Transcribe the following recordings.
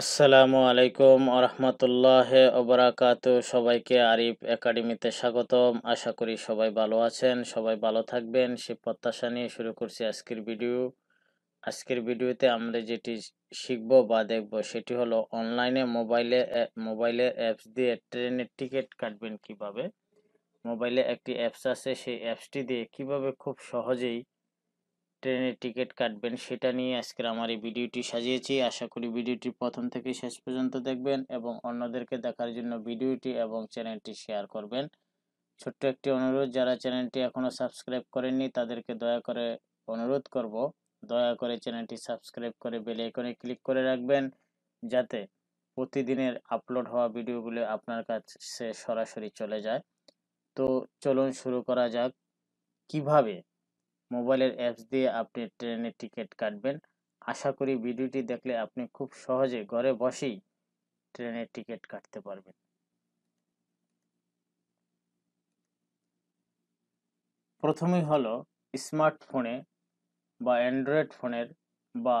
আসসালামু আলাইকুম আরহামতুল্লাহ ওবরাকাত সবাইকে আরিফ একাডেমিতে স্বাগতম আশা করি সবাই ভালো আছেন সবাই ভালো থাকবেন সে প্রত্যাশা নিয়ে শুরু করছি আজকের ভিডিও আজকের ভিডিওতে আমরা যেটি শিখব বা দেখব সেটি হলো অনলাইনে মোবাইলে মোবাইলে অ্যাপস দিয়ে ট্রেনের টিকিট কাটবেন কিভাবে মোবাইলে একটি অ্যাপস আছে সেই অ্যাপসটি দিয়ে কিভাবে খুব সহজেই ট্রেনের টিকিট কাটবেন সেটা নিয়ে আজকের আমার এই ভিডিওটি সাজিয়েছি আশা করি ভিডিওটি প্রথম থেকে শেষ পর্যন্ত দেখবেন এবং অন্যদেরকে দেখার জন্য ভিডিওটি এবং চ্যানেলটি শেয়ার করবেন ছোট্ট একটি অনুরোধ যারা চ্যানেলটি এখনও সাবস্ক্রাইব করেননি তাদেরকে দয়া করে অনুরোধ করব দয়া করে চ্যানেলটি সাবস্ক্রাইব করে বেলে আইকনে ক্লিক করে রাখবেন যাতে প্রতিদিনের আপলোড হওয়া ভিডিওগুলো আপনার কাছে সরাসরি চলে যায় তো চলুন শুরু করা যাক কিভাবে মোবাইলের অ্যাপস দিয়ে আপনি ট্রেনের টিকিট কাটবেন আশা করি ভিডিওটি দেখলে আপনি খুব সহজে ঘরে বসেই ট্রেনের টিকিট কাটতে পারবেন প্রথমেই হলো স্মার্টফোনে বা অ্যান্ড্রয়েড ফোনের বা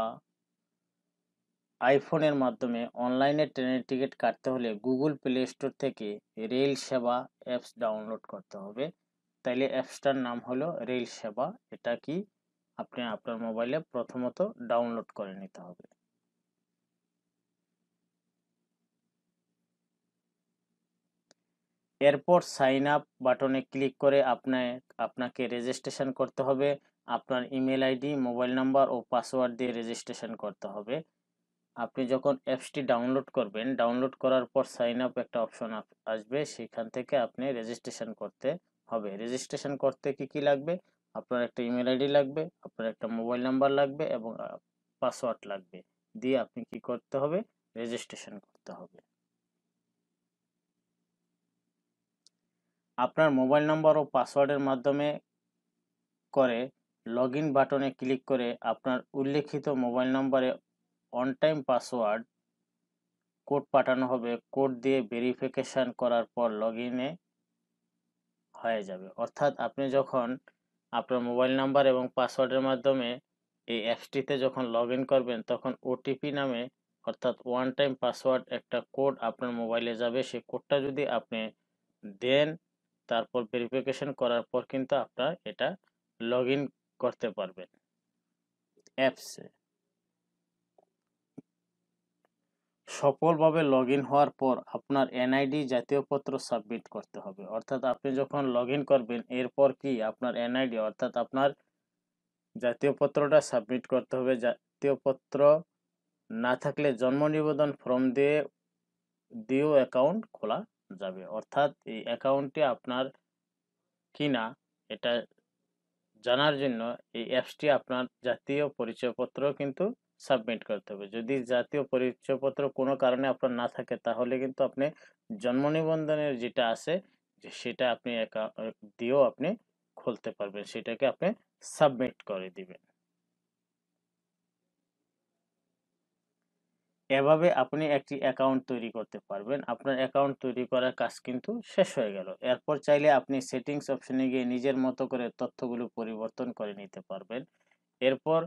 আইফোনের মাধ্যমে অনলাইনে ট্রেনের টিকিট কাটতে হলে গুগল প্লে স্টোর থেকে রেল সেবা অ্যাপস ডাউনলোড করতে হবে তাইলে অ্যাপসটার নাম হলো রেল সেবা এটা কি আপনি আপনার মোবাইলে প্রথমত ডাউনলোড করে নিতে হবে এরপর সাইন আপ বাটনে ক্লিক করে আপনার আপনাকে রেজিস্ট্রেশন করতে হবে আপনার ইমেল আইডি মোবাইল নাম্বার ও পাসওয়ার্ড দিয়ে রেজিস্ট্রেশন করতে হবে আপনি যখন অ্যাপসটি ডাউনলোড করবেন ডাউনলোড করার পর সাইন আপ একটা অপশন আসবে সেখান থেকে আপনি রেজিস্ট্রেশন করতে হবে রেজিস্ট্রেশন করতে কি কি লাগবে আপনার একটা ইমেল আইডি লাগবে আপনার একটা মোবাইল নাম্বার লাগবে এবং পাসওয়ার্ড লাগবে দিয়ে আপনি কি করতে হবে রেজিস্ট্রেশন করতে হবে আপনার মোবাইল নাম্বার ও পাসওয়ার্ডের মাধ্যমে করে লগ ইন বাটনে ক্লিক করে আপনার উল্লেখিত মোবাইল নম্বরে অন টাইম পাসওয়ার্ড কোড পাঠানো হবে কোড দিয়ে ভেরিফিকেশান করার পর লগ ইনে হয়ে যাবে অর্থাৎ আপনি যখন আপনার মোবাইল নাম্বার এবং পাসওয়ার্ডের মাধ্যমে এই অ্যাপসটিতে যখন লগ করবেন তখন ওটিপি নামে অর্থাৎ ওয়ান টাইম পাসওয়ার্ড একটা কোড আপনার মোবাইলে যাবে সেই কোডটা যদি আপনি দেন তারপর ভেরিফিকেশন করার পর কিন্তু আপনার এটা লগ করতে পারবেন অ্যাপসে সফলভাবে লগ হওয়ার পর আপনার এনআইডি জাতীয় পত্র সাবমিট করতে হবে অর্থাৎ আপনি যখন লগ করবেন এরপর কি আপনার এনআইডি অর্থাৎ আপনার জাতীয় পত্রটা সাবমিট করতে হবে জাতীয় পত্র না থাকলে জন্ম নিবেদন ফর্ম দিয়ে দিয়েও অ্যাকাউন্ট খোলা যাবে অর্থাৎ এই অ্যাকাউন্টটি আপনার কিনা এটা জানার জন্য এই অ্যাপসটি আপনার জাতীয় পরিচয়পত্র কিন্তু সাবমিট করতে হবে যদি জাতীয় পরিচয়পত্র কোনো কারণে আপনার না থাকে তাহলে কিন্তু আপনি জন্ম নিবন্ধনের যেটা আছে সেটা আপনি দিয়েও আপনি খুলতে পারবেন সেটাকে আপনি সাবমিট করে দিবেন এভাবে আপনি একটি অ্যাকাউন্ট তৈরি করতে পারবেন আপনার অ্যাকাউন্ট তৈরি করার কাজ কিন্তু শেষ হয়ে গেল এরপর চাইলে আপনি সেটিংস অপশনে গিয়ে নিজের মতো করে তথ্যগুলো পরিবর্তন করে নিতে পারবেন এরপর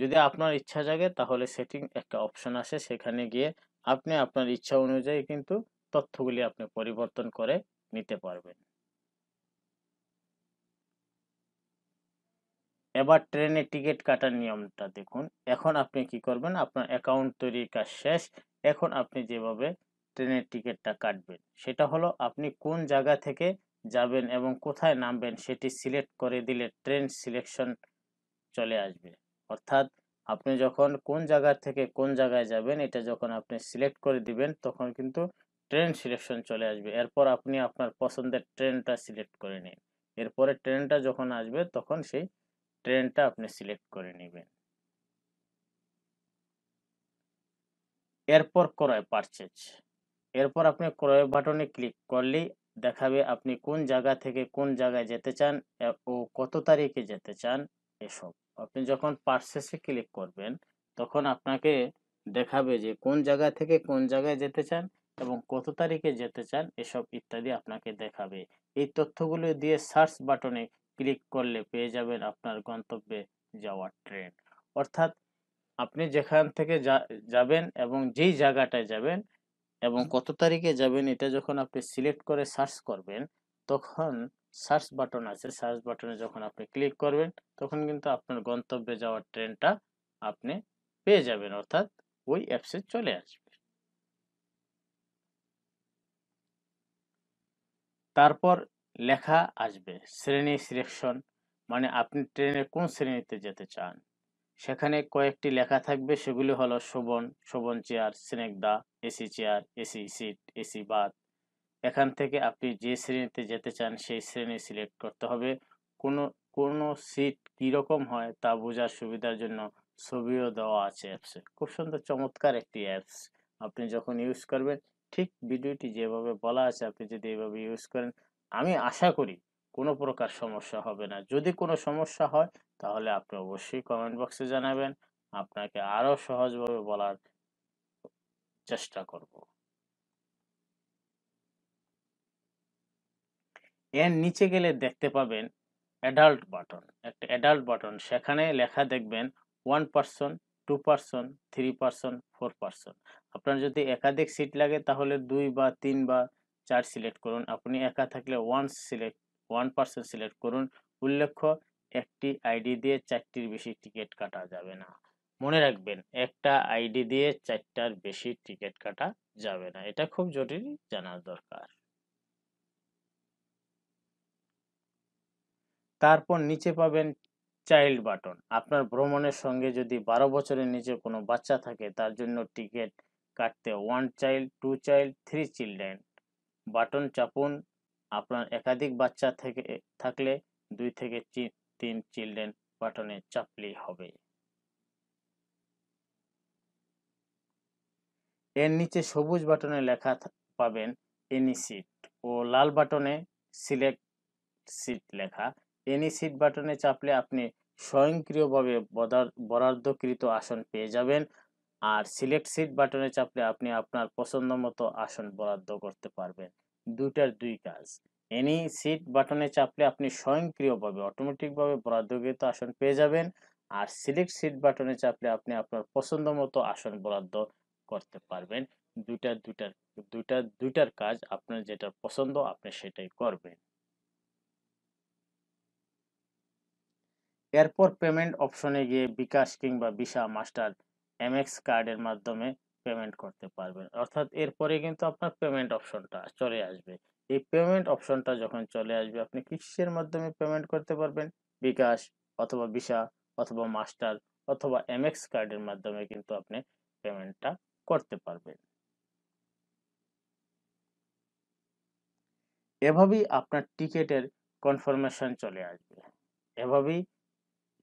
যদি আপনার ইচ্ছা জাগে তাহলে সেটিং একটা অপশন আসে সেখানে গিয়ে আপনি আপনার ইচ্ছা অনুযায়ী কিন্তু তথ্যগুলি আপনি পরিবর্তন করে নিতে পারবেন এবার ট্রেনে টিকিট কাটার নিয়মটা দেখুন এখন আপনি কি করবেন আপনার অ্যাকাউন্ট তৈরির কাজ শেষ এখন আপনি যেভাবে ট্রেনের টিকিটটা কাটবেন সেটা হলো আপনি কোন জায়গা থেকে যাবেন এবং কোথায় নামবেন সেটি সিলেক্ট করে দিলে ট্রেন সিলেকশন চলে আসবে অর্থাৎ আপনি যখন কোন জায়গা থেকে কোন জায়গায় যাবেন এটা যখন আপনি সিলেক্ট করে দিবেন তখন কিন্তু ট্রেন সিলেকশন চলে আসবে এরপর আপনি আপনার পছন্দের ট্রেনটা সিলেক্ট করে নিন এরপরে ট্রেনটা যখন আসবে তখন সেই ট্রেনটা আপনি সিলেক্ট করে নেবেন এরপর ক্রয় পারচেজ এরপর আপনি ক্রয় বাটনে ক্লিক করলে দেখাবে আপনি কোন জায়গা থেকে কোন জায়গায় যেতে চান ও কত তারিখে যেতে চান এসব আপনি যখন পার্সেসে ক্লিক করবেন তখন আপনাকে দেখাবে যে কোন জায়গা থেকে কোন জায়গায় যেতে চান এবং কত তারিখে যেতে চান এসব ইত্যাদি আপনাকে দেখাবে এই তথ্যগুলো দিয়ে সার্চ বাটনে ক্লিক করলে পেয়ে যাবেন আপনার গন্তব্যে যাওয়ার ট্রেন অর্থাৎ আপনি যেখান থেকে যাবেন এবং যেই জায়গাটায় যাবেন এবং কত তারিখে যাবেন এটা যখন আপনি সিলেক্ট করে সার্চ করবেন তখন সার্চ বাটন আছে সার্চ বাটনে যখন আপনি ক্লিক করবেন তখন কিন্তু আপনার গন্তব্যে যাওয়ার ট্রেনটা আপনি পেয়ে যাবেন অর্থাৎ ওই অ্যাপসে চলে আসবে তারপর লেখা আসবে শ্রেণী সিলেকশন মানে আপনি ট্রেনে কোন শ্রেণীতে যেতে চান সেখানে কয়েকটি লেখা থাকবে সেগুলি হলো শোভন শোভন চেয়ার স্নেক দা AC chair AC seat AC berth এখান থেকে আপনি যে শ্রেণীতে যেতে চান সেই শ্রেণী সিলেক্ট করতে হবে কোনো কোনো সিট কীরকম হয় তা বোঝার সুবিধার জন্য ছবিও দেওয়া আছে অ্যাপসে খুব সুন্দর চমৎকার একটি অ্যাপস আপনি যখন ইউজ করবেন ঠিক ভিডিওটি যেভাবে বলা আছে আপনি যদি এইভাবে ইউজ করেন আমি আশা করি কোনো প্রকার সমস্যা হবে না যদি কোনো সমস্যা হয় তাহলে আপনি অবশ্যই কমেন্ট বক্সে জানাবেন আপনাকে আরও সহজভাবে বলার চেষ্টা করব এর নিচে গেলে দেখতে পাবেন অ্যাডাল্ট বাটন একটা অ্যাডাল্ট বাটন সেখানে লেখা দেখবেন one person two person three person four person আপনার যদি একাধিক সিট লাগে তাহলে দুই বা তিন বা চার সিলেক্ট করুন আপনি একা থাকলে one select one person select করুন উল্লেখ্য একটি আইডি দিয়ে চারটির বেশি টিকিট কাটা যাবে না মনে রাখবেন একটা আইডি দিয়ে চারটার বেশি টিকিট কাটা যাবে না এটা খুব জরুরি জানার দরকার তারপর নিচে পাবেন চাইল্ড বাটন আপনার ভ্রমণের সঙ্গে যদি বারো বছরের নিচে কোনো বাচ্চা থাকে তার জন্য টিকিট কাটতে one child two child three children button চাপুন আপনার একাধিক বাচ্চা থেকে থাকলে দুই থেকে তিন চিলড্রেন বাটনে চাপলেই হবে এর নিচে সবুজ বাটনে লেখা পাবেন এনি সিট ও লাল বাটনে সিলেক্ট সিট লেখা এনি সিট বাটনে চাপলে আপনি স্বয়ংক্রিয়ভাবে বরাদ্দকৃত আসন পেয়ে যাবেন আর সিলেক্ট সিট বাটনে চাপলে আপনি আপনার পছন্দ মতো আসন বরাদ্দ করতে পারবেন দুইটার দুই কাজ এনি সিট বাটনে চাপলে আপনি স্বয়ংক্রিয়ভাবে অটোমেটিকভাবে বরাদ্দকৃত আসন পেয়ে যাবেন আর সিলেক্ট সিট বাটনে চাপলে আপনি আপনার পছন্দ মতো আসন বরাদ্দ করতে পারবেন দুইটার দুইটার দুইটার দুইটার কাজ আপনার যেটা পছন্দ আপনি সেটাই করবেন এরপর পেমেন্ট অপশনে গিয়ে বিকাশ কিংবা ভিসা মাস্টার এমএক্স কার্ডের মাধ্যমে পেমেন্ট করতে পারবেন অর্থাৎ এরপরে কিন্তু আপনার পেমেন্ট অপশনটা চলে আসবে এই পেমেন্ট অপশনটা যখন চলে আসবে আপনি কিসের মাধ্যমে পেমেন্ট করতে পারবেন বিকাশ অথবা ভিসা অথবা মাস্টার অথবা এমএক্স কার্ডের মাধ্যমে কিন্তু আপনি পেমেন্টটা করতে পারবেন এভাবেই আপনার টিকেটের কনফার্মেশন চলে আসবে এভাবেই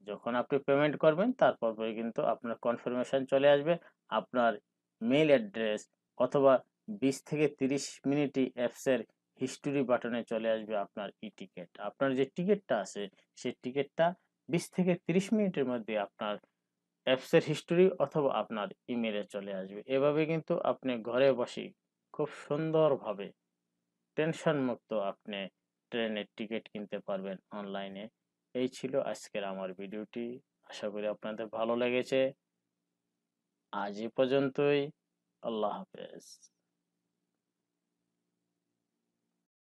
যখন আপনি পেমেন্ট করবেন পরে কিন্তু আপনার কনফার্মেশন চলে আসবে আপনার মেল অ্যাড্রেস অথবা বিশ থেকে তিরিশ মিনিটই অ্যাপসের হিস্টোরি বাটনে চলে আসবে আপনার ই টিকিট আপনার যে টিকিটটা আছে সেই টিকিটটা বিশ থেকে তিরিশ মিনিটের মধ্যে আপনার অ্যাপসের হিস্টোরি অথবা আপনার ইমেলে চলে আসবে এভাবে কিন্তু আপনি ঘরে বসে খুব সুন্দরভাবে টেনশন মুক্ত আপনি ট্রেনের টিকিট কিনতে পারবেন অনলাইনে এই ছিল আজকের আমার ভিডিওটি আশা করি আপনাদের ভালো লেগেছে আজ এ পর্যন্তই আল্লাহ হাফেজ